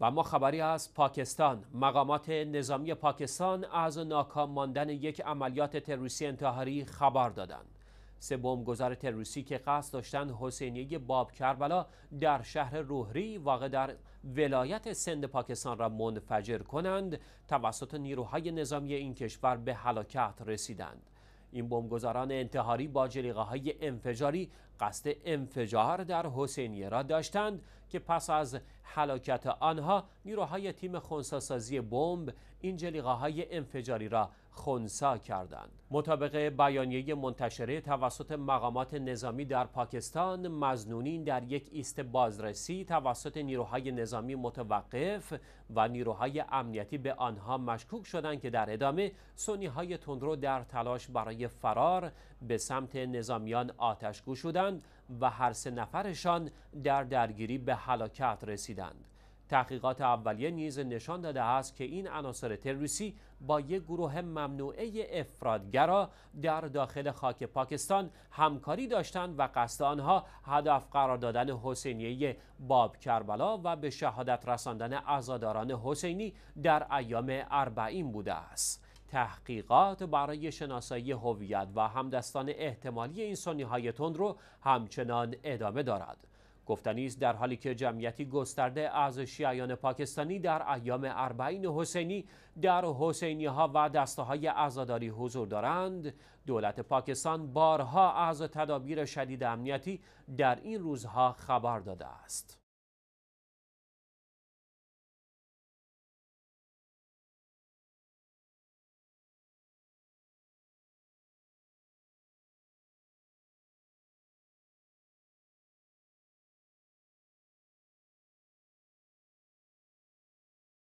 و اما خبری از پاکستان مقامات نظامی پاکستان از ناکام ماندن یک عملیات تروریستی انتحاری خبر دادند سه بمبگذار تروریستی که قصد داشتند حسینیه باب کربلا در شهر روحری واقع در ولایت سند پاکستان را منفجر کنند توسط نیروهای نظامی این کشور به هلاکت رسیدند این بمبگذاران انتحاری با جلیقه های انفجاری قصد انفجار در حسینیه را داشتند که پس از حلاکت آنها نیروهای تیم خونساسازی بمب این های انفجاری را خونسا کردند. مطابق بیانیه منتشره توسط مقامات نظامی در پاکستان، مزنونین در یک ایست بازرسی توسط نیروهای نظامی متوقف و نیروهای امنیتی به آنها مشکوک شدند که در ادامه سونی های تندرو در تلاش برای فرار به سمت نظامیان آتش گشودند و هر سه نفرشان در درگیری به هلاکت رسیدند. تحقیقات اولیه نیز نشان داده است که این عناصر تروریستی با یک گروه ممنوعه افرادگرا در داخل خاک پاکستان همکاری داشتند و قصد آنها هدف قرار دادن حسینیه باب کربلا و به شهادت رساندن عزاداران حسینی در ایام اربعین بوده است. تحقیقات برای شناسایی هویت و همدستان احتمالی این سنی های تند رو همچنان ادامه دارد گفتنی است در حالی که جمعیتی گسترده از شیعیان پاکستانی در ایام اربعین حسینی در حسینی ها و دسته های عزاداری حضور دارند دولت پاکستان بارها از تدابیر شدید امنیتی در این روزها خبر داده است